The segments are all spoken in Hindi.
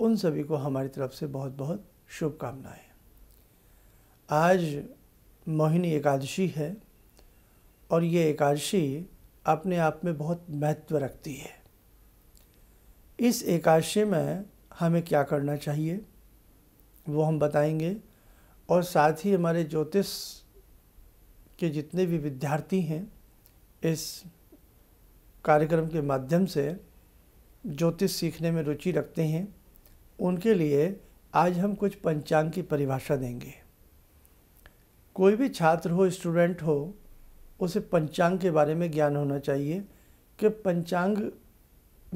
उन सभी को हमारी तरफ से बहुत बहुत शुभकामनाएं आज मोहिनी एकादशी है और ये एकादशी अपने आप में बहुत महत्व रखती है इस एकादशी में हमें क्या करना चाहिए वो हम बताएंगे और साथ ही हमारे ज्योतिष के जितने भी विद्यार्थी हैं इस कार्यक्रम के माध्यम से ज्योतिष सीखने में रुचि रखते हैं उनके लिए आज हम कुछ पंचांग की परिभाषा देंगे कोई भी छात्र हो स्टूडेंट हो उसे पंचांग के बारे में ज्ञान होना चाहिए कि पंचांग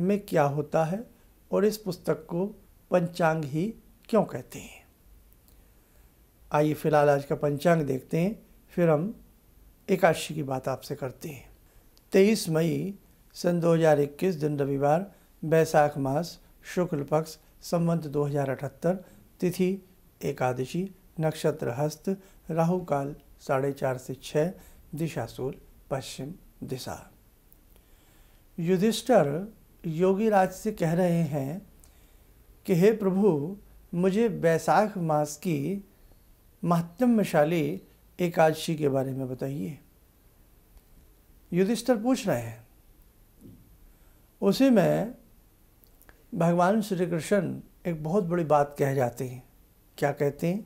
में क्या होता है और इस पुस्तक को पंचांग ही क्यों कहते हैं आइए फिलहाल आज का पंचांग देखते हैं फिर हम एकादशी की बात आपसे करते हैं तेईस मई सन 2021 दिन रविवार बैसाख मास शुक्ल पक्ष संबंध 2078 तिथि एकादशी नक्षत्र हस्त राहु काल साढ़े चार से छः दिशा सूर्य पश्चिम दिशा युधिष्ठर योगी राज से कह रहे हैं कि हे प्रभु मुझे बैसाख मास की महत्म्यशाली एकादशी के बारे में बताइए युधिष्ठर पूछ रहे हैं उसे में भगवान श्री कृष्ण एक बहुत बड़ी बात कह जाते हैं क्या कहते हैं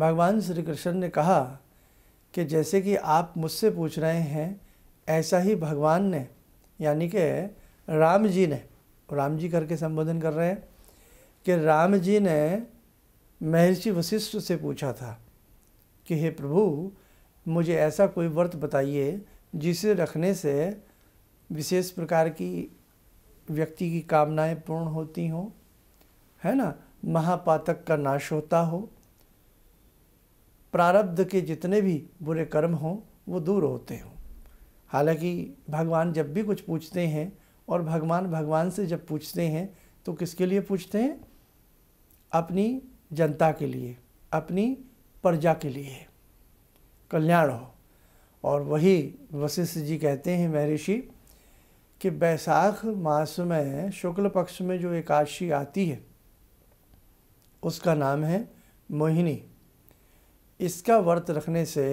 भगवान श्री कृष्ण ने कहा कि जैसे कि आप मुझसे पूछ रहे हैं ऐसा ही भगवान ने यानी कि राम जी ने राम जी करके संबोधन कर रहे हैं कि राम जी ने महर्षि वशिष्ठ से पूछा था कि हे प्रभु मुझे ऐसा कोई व्रत बताइए जिसे रखने से विशेष प्रकार की व्यक्ति की कामनाएं पूर्ण होती हों है ना महापातक का नाश होता हो प्रारब्ध के जितने भी बुरे कर्म हों वो दूर होते हों हालांकि भगवान जब भी कुछ पूछते हैं और भगवान भगवान से जब पूछते हैं तो किसके लिए पूछते हैं अपनी जनता के लिए अपनी प्रजा के लिए कल्याण हो और वही वशिष्ठ जी कहते हैं महर्षि कि बैसाख मास में शुक्ल पक्ष में जो एकादशी आती है उसका नाम है मोहिनी इसका व्रत रखने से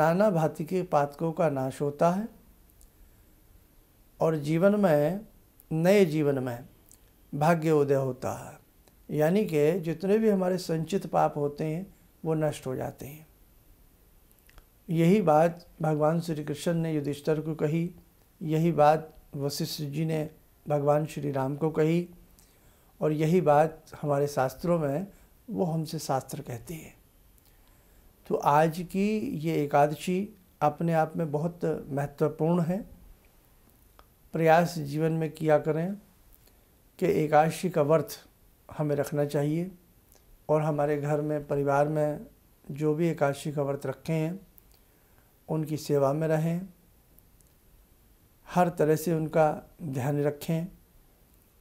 नाना भांति के पातकों का नाश होता है और जीवन में नए जीवन में भाग्य उदय होता है यानी कि जितने भी हमारे संचित पाप होते हैं वो नष्ट हो जाते हैं यही बात भगवान श्री कृष्ण ने युधिष्ठर को कही यही बात वशिष्ठ जी ने भगवान श्री राम को कही और यही बात हमारे शास्त्रों में वो हमसे शास्त्र कहते हैं तो आज की ये एकादशी अपने आप में बहुत महत्वपूर्ण है प्रयास जीवन में किया करें कि एकादशी का व्रत हमें रखना चाहिए और हमारे घर में परिवार में जो भी एकादशी का व्रत रखे हैं उनकी सेवा में रहें हर तरह से उनका ध्यान रखें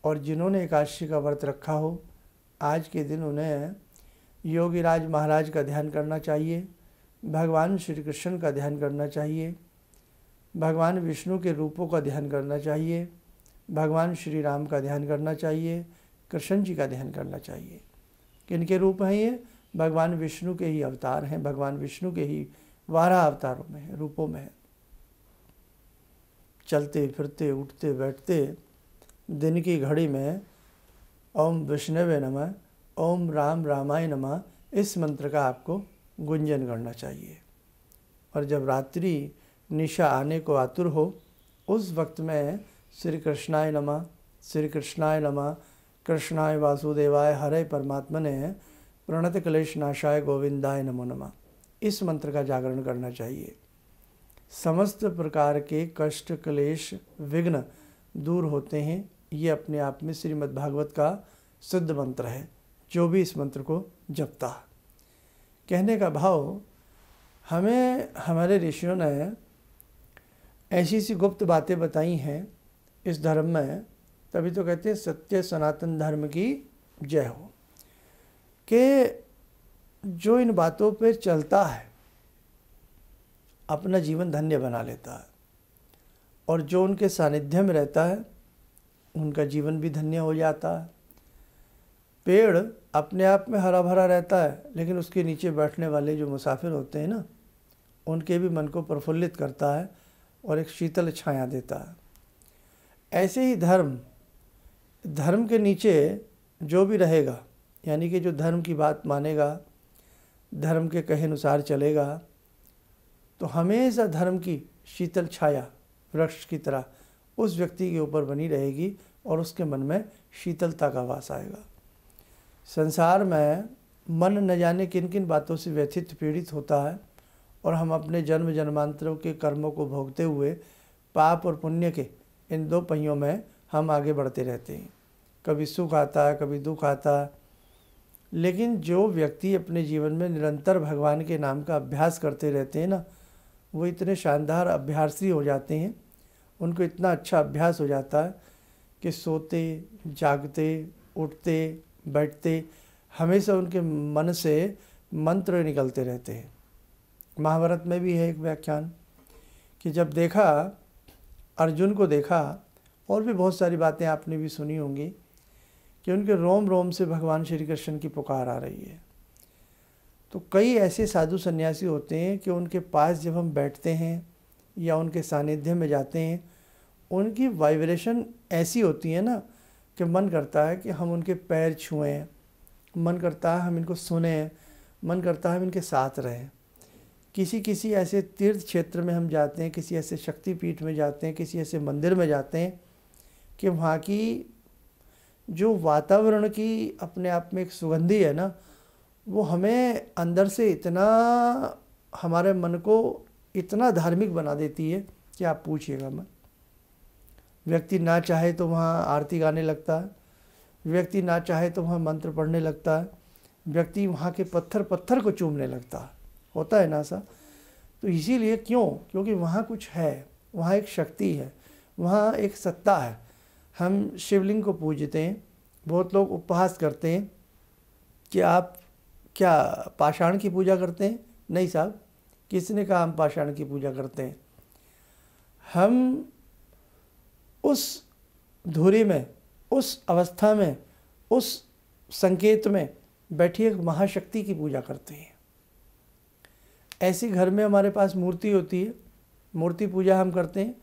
और जिन्होंने एकादशी का व्रत रखा हो आज के दिन उन्हें योगीराज महाराज का ध्यान करना चाहिए भगवान श्री कृष्ण का ध्यान करना चाहिए भगवान विष्णु के रूपों का ध्यान करना चाहिए भगवान श्री राम का ध्यान करना चाहिए कृष्ण जी का ध्यान करना चाहिए किनके रूप हैं ये भगवान विष्णु के ही अवतार हैं भगवान विष्णु के ही वारा अवतारों में रूपों में है चलते फिरते उठते बैठते दिन की घड़ी में ओम विष्णवे नमः ओम राम रामाय नमः इस मंत्र का आपको गुंजन करना चाहिए और जब रात्रि निशा आने को आतुर हो उस वक्त में श्री कृष्णाय नमः श्री कृष्णाय नमः कृष्णाय वासुदेवाय हरे परमात्मा ने प्रणत क्लेश नाशाय गोविंदाय नमो नमः इस मंत्र का जागरण करना चाहिए समस्त प्रकार के कष्ट क्लेश विघ्न दूर होते हैं ये अपने आप में श्रीमद्भागवत का सिद्ध मंत्र है जो भी इस मंत्र को जपता कहने का भाव हमें हमारे ऋषियों ने ऐसी सी गुप्त बातें बताई हैं इस धर्म में तभी तो कहते हैं सत्य सनातन धर्म की जय हो कि जो इन बातों पर चलता है अपना जीवन धन्य बना लेता है और जो उनके सानिध्य में रहता है उनका जीवन भी धन्य हो जाता है पेड़ अपने आप में हरा भरा रहता है लेकिन उसके नीचे बैठने वाले जो मुसाफिर होते हैं ना उनके भी मन को प्रफुल्लित करता है और एक शीतल छाया देता है ऐसे ही धर्म धर्म के नीचे जो भी रहेगा यानी कि जो धर्म की बात मानेगा धर्म के कहे अनुसार चलेगा तो हमेशा धर्म की शीतल छाया वृक्ष की तरह उस व्यक्ति के ऊपर बनी रहेगी और उसके मन में शीतलता का वास आएगा संसार में मन न जाने किन किन बातों से व्यथित पीड़ित होता है और हम अपने जन्म जन्मांतरों के कर्मों को भोगते हुए पाप और पुण्य के इन दो पहियों में हम आगे बढ़ते रहते हैं कभी सुख आता है कभी दुख आता है लेकिन जो व्यक्ति अपने जीवन में निरंतर भगवान के नाम का अभ्यास करते रहते हैं ना वो इतने शानदार अभ्यासी हो जाते हैं उनको इतना अच्छा अभ्यास हो जाता है कि सोते जागते उठते बैठते हमेशा उनके मन से मंत्र निकलते रहते हैं महाभारत में भी है एक व्याख्यान कि जब देखा अर्जुन को देखा और भी बहुत सारी बातें आपने भी सुनी होंगी कि उनके रोम रोम से भगवान श्री कृष्ण की पुकार आ रही है तो कई ऐसे साधु सन्यासी होते हैं कि उनके पास जब हम बैठते हैं या उनके सानिध्य में जाते हैं उनकी वाइब्रेशन ऐसी होती है ना कि मन करता है कि हम उनके पैर छुएं मन करता है हम इनको सुने मन करता है हम इनके साथ रहें किसी किसी ऐसे तीर्थ क्षेत्र में हम जाते हैं किसी ऐसे शक्तिपीठ में जाते हैं किसी ऐसे मंदिर में जाते हैं कि वहाँ की जो वातावरण की अपने आप में एक सुगंधी है ना वो हमें अंदर से इतना हमारे मन को इतना धार्मिक बना देती है कि आप पूछिएगा मत व्यक्ति ना चाहे तो वहाँ आरती गाने लगता है व्यक्ति ना चाहे तो वहाँ मंत्र पढ़ने लगता है व्यक्ति वहाँ के पत्थर पत्थर को चूमने लगता है होता है ना सा तो इसीलिए क्यों क्योंकि वहाँ कुछ है वहाँ एक शक्ति है वहाँ एक सत्ता है हम शिवलिंग को पूजते हैं बहुत लोग उपहास करते हैं कि आप क्या पाषाण की पूजा करते हैं नहीं साहब किसने कहा हम पाषाण की पूजा करते हैं हम उस धुरी में उस अवस्था में उस संकेत में बैठी एक महाशक्ति की पूजा करते हैं ऐसी घर में हमारे पास मूर्ति होती है मूर्ति पूजा हम करते हैं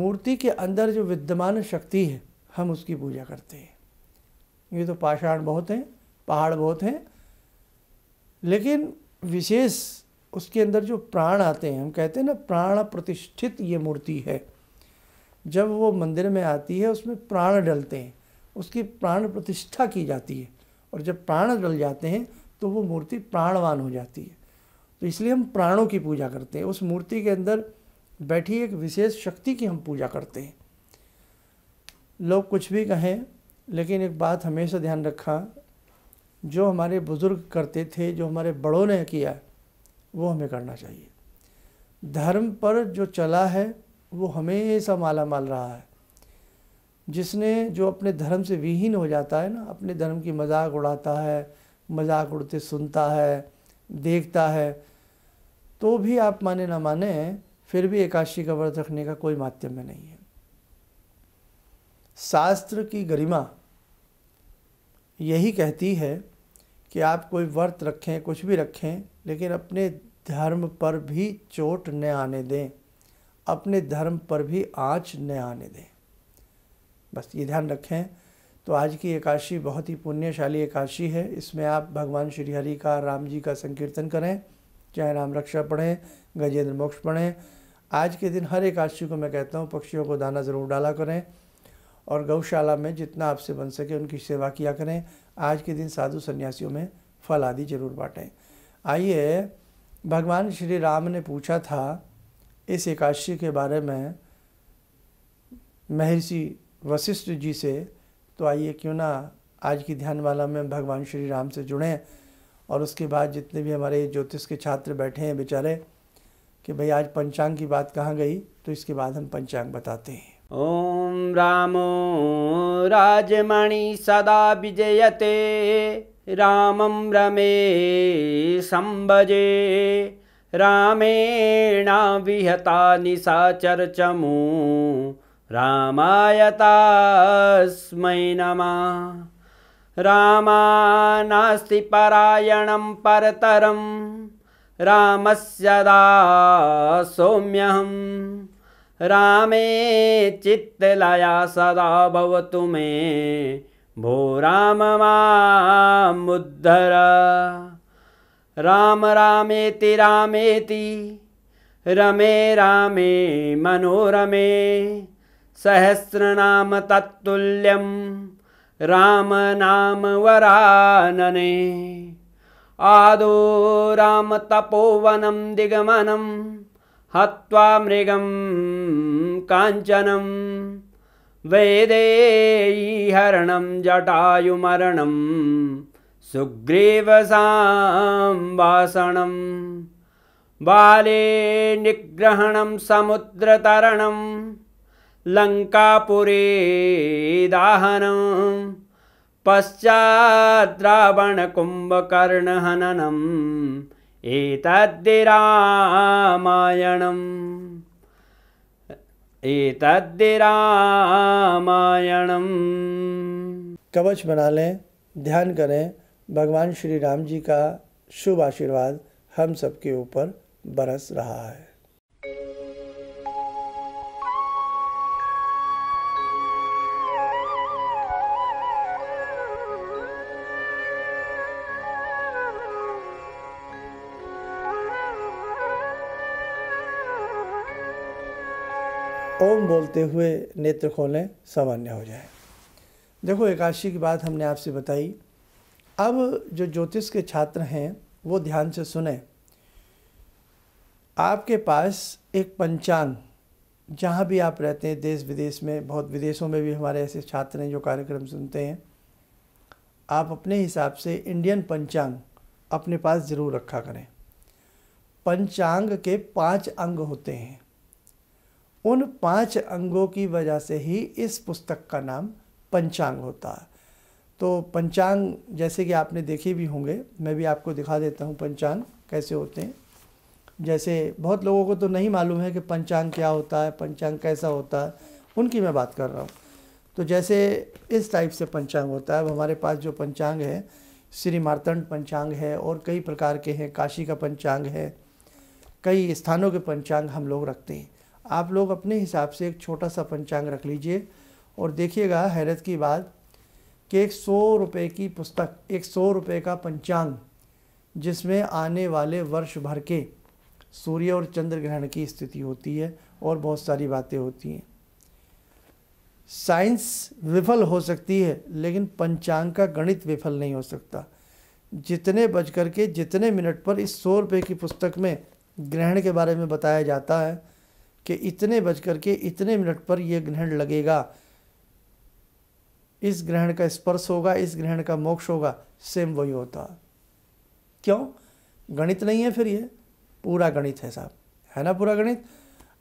मूर्ति के अंदर जो विद्यमान शक्ति है हम उसकी पूजा करते हैं ये तो पाषाण बहुत हैं पहाड़ बहुत हैं लेकिन विशेष उसके अंदर जो प्राण आते हैं हम कहते हैं ना प्राण प्रतिष्ठित ये मूर्ति है जब वो मंदिर में आती है उसमें प्राण डलते हैं उसकी प्राण प्रतिष्ठा की जाती है और जब प्राण डल जाते हैं तो वो मूर्ति प्राणवान हो जाती है तो इसलिए हम प्राणों की पूजा करते हैं उस मूर्ति के अंदर बैठी एक विशेष शक्ति की हम पूजा करते हैं लोग कुछ भी कहें लेकिन एक बात हमेशा ध्यान रखा जो हमारे बुज़ुर्ग करते थे जो हमारे बड़ों ने किया वो हमें करना चाहिए धर्म पर जो चला है वो हमेशा माला माल रहा है जिसने जो अपने धर्म से विहीन हो जाता है ना अपने धर्म की मजाक उड़ाता है मजाक उड़ते सुनता है देखता है तो भी आप माने ना माने फिर भी एकादशी का व्रत रखने का कोई माध्यम नहीं है शास्त्र की गरिमा यही कहती है कि आप कोई व्रत रखें कुछ भी रखें लेकिन अपने धर्म पर भी चोट न आने दें अपने धर्म पर भी आँच न आने दें बस ये ध्यान रखें तो आज की एकादशी बहुत ही पुण्यशाली एकादशी है इसमें आप भगवान श्री हरि का राम जी का संकीर्तन करें चाहे राम रक्षा पढ़ें गजेंद्र मोक्ष पढ़ें आज के दिन हर एकादशी को मैं कहता हूँ पक्षियों को दाना ज़रूर डाला करें और गौशाला में जितना आपसे बन सके उनकी सेवा किया करें आज के दिन साधु सन्यासियों में फल आदि जरूर बांटें आइए भगवान श्री राम ने पूछा था इस एकादशी के बारे में महर्षि वशिष्ठ जी से तो आइए क्यों ना आज की वाला में भगवान श्री राम से जुड़ें और उसके बाद जितने भी हमारे ज्योतिष के छात्र बैठे हैं बेचारे कि भाई आज पंचांग की बात कहाँ गई तो इसके बाद हम पंचांग बताते हैं ॐ रामो राजमणि सदा विजयते रामं रमे संभजे रामेणा विहता निशाचर्चमो रामायतास्मै नमः रामा नास्ति परायणं परतरं रामस्यदा सोम्यहम् रामे चित्तलया सदा भवतु मे भो मामुद्धर राम रामेति रामेति रमे रामे मनोरमे सहस्रनाम तत्तुल्यं नाम वरानने आदो राम तपोवनं दिगमनं हत्वा मृगं काञ्चनं वेदेहरणं जटायुमरणं वासणं बाले निग्रहणं समुद्रतरणं लङ्कापुरे दाहनं पश्चाद्रावणकुम्भकर्णहनम् एतद्दिरामायणम् एतद्दिरामायणम कवच बना लें ध्यान करें भगवान श्री राम जी का शुभ आशीर्वाद हम सबके ऊपर बरस रहा है ओम बोलते हुए नेत्र खोलें सामान्य हो जाए देखो एकादशी की बात हमने आपसे बताई अब जो ज्योतिष के छात्र हैं वो ध्यान से सुने आपके पास एक पंचांग जहाँ भी आप रहते हैं देश विदेश में बहुत विदेशों में भी हमारे ऐसे छात्र हैं जो कार्यक्रम सुनते हैं आप अपने हिसाब से इंडियन पंचांग अपने पास ज़रूर रखा करें पंचांग के पांच अंग होते हैं उन पांच अंगों की वजह से ही इस पुस्तक का नाम पंचांग होता है तो पंचांग जैसे कि आपने देखे भी होंगे मैं भी आपको दिखा देता हूँ पंचांग कैसे होते हैं जैसे बहुत लोगों को तो नहीं मालूम है कि पंचांग क्या होता है पंचांग कैसा होता है उनकी मैं बात कर रहा हूँ तो जैसे इस टाइप से पंचांग होता है अब हमारे पास जो पंचांग है श्री मार्तंड पंचांग है और कई प्रकार के हैं काशी का पंचांग है कई स्थानों के पंचांग हम लोग रखते हैं आप लोग अपने हिसाब से एक छोटा सा पंचांग रख लीजिए और देखिएगा हैरत की बात कि एक सौ रुपये की पुस्तक एक सौ रुपये का पंचांग जिसमें आने वाले वर्ष भर के सूर्य और चंद्र ग्रहण की स्थिति होती है और बहुत सारी बातें होती हैं साइंस विफल हो सकती है लेकिन पंचांग का गणित विफल नहीं हो सकता जितने बज कर के जितने मिनट पर इस सौ रुपये की पुस्तक में ग्रहण के बारे में बताया जाता है कि इतने बज कर के इतने मिनट पर यह ग्रहण लगेगा इस ग्रहण का स्पर्श होगा इस ग्रहण का मोक्ष होगा सेम वही होता क्यों गणित नहीं है फिर ये पूरा गणित है साहब है ना पूरा गणित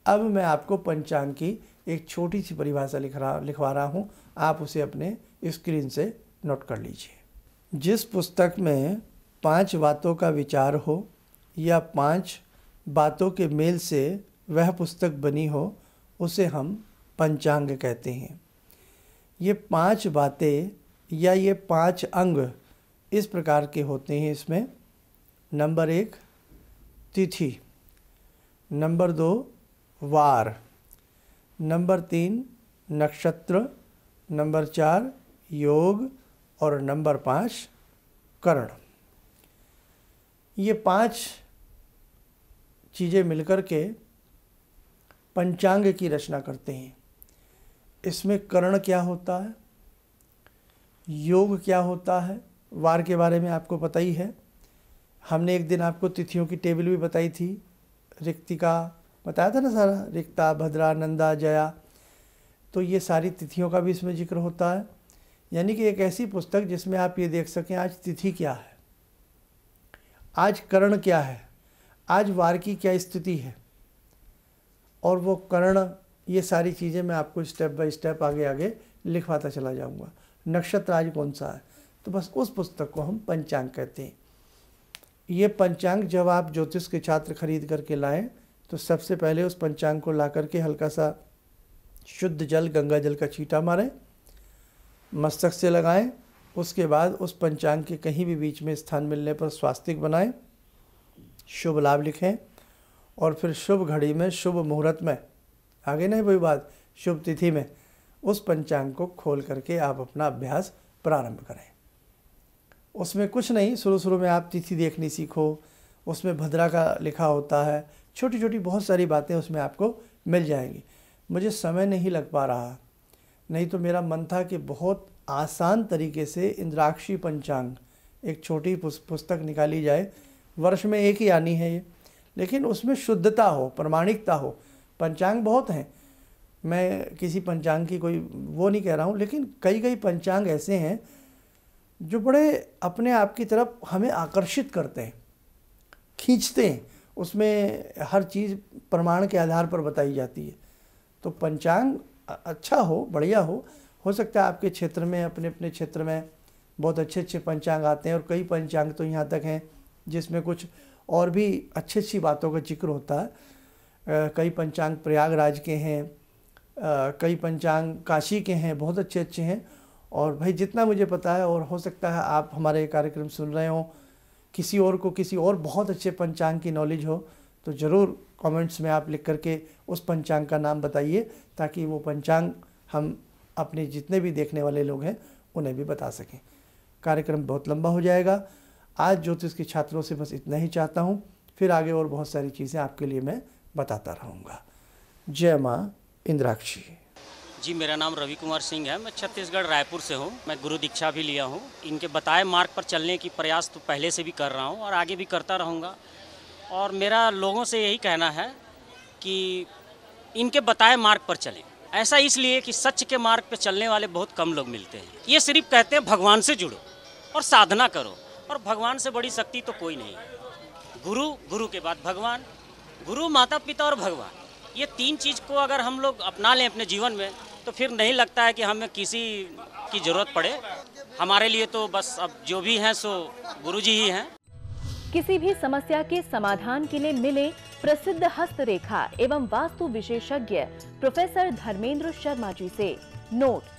अब मैं आपको पंचांग की एक छोटी सी परिभाषा लिख रहा लिखवा रहा हूँ आप उसे अपने स्क्रीन से नोट कर लीजिए जिस पुस्तक में पांच बातों का विचार हो या पांच बातों के मेल से वह पुस्तक बनी हो उसे हम पंचांग कहते हैं ये पांच बातें या ये पांच अंग इस प्रकार के होते हैं इसमें नंबर एक तिथि नंबर दो वार नंबर तीन नक्षत्र नंबर चार योग और नंबर पाँच करण ये पांच चीज़ें मिलकर के पंचांग की रचना करते हैं इसमें करण क्या होता है योग क्या होता है वार के बारे में आपको पता ही है हमने एक दिन आपको तिथियों की टेबल भी बताई थी रिक्तिका बताया था ना सारा रिक्ता भद्रा नंदा जया तो ये सारी तिथियों का भी इसमें जिक्र होता है यानी कि एक ऐसी पुस्तक जिसमें आप ये देख सकें आज तिथि क्या है आज करण क्या है आज वार की क्या स्थिति है और वो कर्ण ये सारी चीज़ें मैं आपको स्टेप बाय स्टेप आगे आगे लिखवाता चला जाऊँगा नक्षत्र आज कौन सा है तो बस उस पुस्तक को हम पंचांग कहते हैं ये पंचांग जब आप ज्योतिष के छात्र खरीद करके लाएँ तो सबसे पहले उस पंचांग को ला करके हल्का सा शुद्ध जल गंगा जल का छीटा मारें मस्तक से लगाएं उसके बाद उस पंचांग के कहीं भी बीच में स्थान मिलने पर स्वास्तिक बनाएं शुभ लाभ लिखें और फिर शुभ घड़ी में शुभ मुहूर्त में आगे नहीं हुई बात शुभ तिथि में उस पंचांग को खोल करके आप अपना अभ्यास प्रारंभ करें उसमें कुछ नहीं शुरू शुरू में आप तिथि देखनी सीखो उसमें भद्रा का लिखा होता है छोटी छोटी बहुत सारी बातें उसमें आपको मिल जाएंगी मुझे समय नहीं लग पा रहा नहीं तो मेरा मन था कि बहुत आसान तरीके से इंद्राक्षी पंचांग एक छोटी पुस्तक निकाली जाए वर्ष में एक ही आनी है ये लेकिन उसमें शुद्धता हो प्रमाणिकता हो पंचांग बहुत हैं मैं किसी पंचांग की कोई वो नहीं कह रहा हूँ लेकिन कई कई पंचांग ऐसे हैं जो बड़े अपने आप की तरफ हमें आकर्षित करते हैं खींचते हैं उसमें हर चीज़ प्रमाण के आधार पर बताई जाती है तो पंचांग अच्छा हो बढ़िया हो हो सकता है आपके क्षेत्र में अपने अपने क्षेत्र में बहुत अच्छे अच्छे पंचांग आते हैं और कई पंचांग तो यहाँ तक हैं जिसमें कुछ और भी अच्छी अच्छी बातों का जिक्र होता है कई पंचांग प्रयागराज के हैं कई पंचांग काशी के हैं बहुत अच्छे अच्छे हैं और भाई जितना मुझे पता है और हो सकता है आप हमारे कार्यक्रम सुन रहे हो किसी और को किसी और बहुत अच्छे पंचांग की नॉलेज हो तो ज़रूर कमेंट्स में आप लिख करके उस पंचांग का नाम बताइए ताकि वो पंचांग हम अपने जितने भी देखने वाले लोग हैं उन्हें भी बता सकें कार्यक्रम बहुत लंबा हो जाएगा आज ज्योतिष के छात्रों से बस इतना ही चाहता हूँ फिर आगे और बहुत सारी चीज़ें आपके लिए मैं बताता रहूँगा जय माँ इंद्राक्षी जी मेरा नाम रवि कुमार सिंह है मैं छत्तीसगढ़ रायपुर से हूँ मैं गुरु दीक्षा भी लिया हूँ इनके बताए मार्ग पर चलने की प्रयास तो पहले से भी कर रहा हूँ और आगे भी करता रहूँगा और मेरा लोगों से यही कहना है कि इनके बताए मार्ग पर चलें ऐसा इसलिए कि सच के मार्ग पर चलने वाले बहुत कम लोग मिलते हैं ये सिर्फ कहते हैं भगवान से जुड़ो और साधना करो और भगवान से बड़ी शक्ति तो कोई नहीं गुरु गुरु के बाद भगवान गुरु माता पिता और भगवान ये तीन चीज़ को अगर हम लोग अपना लें अपने जीवन में तो फिर नहीं लगता है कि हमें किसी की ज़रूरत पड़े हमारे लिए तो बस अब जो भी हैं सो गुरु जी ही हैं किसी भी समस्या के समाधान के लिए मिले प्रसिद्ध हस्तरेखा एवं वास्तु विशेषज्ञ प्रोफेसर धर्मेंद्र शर्मा जी से नोट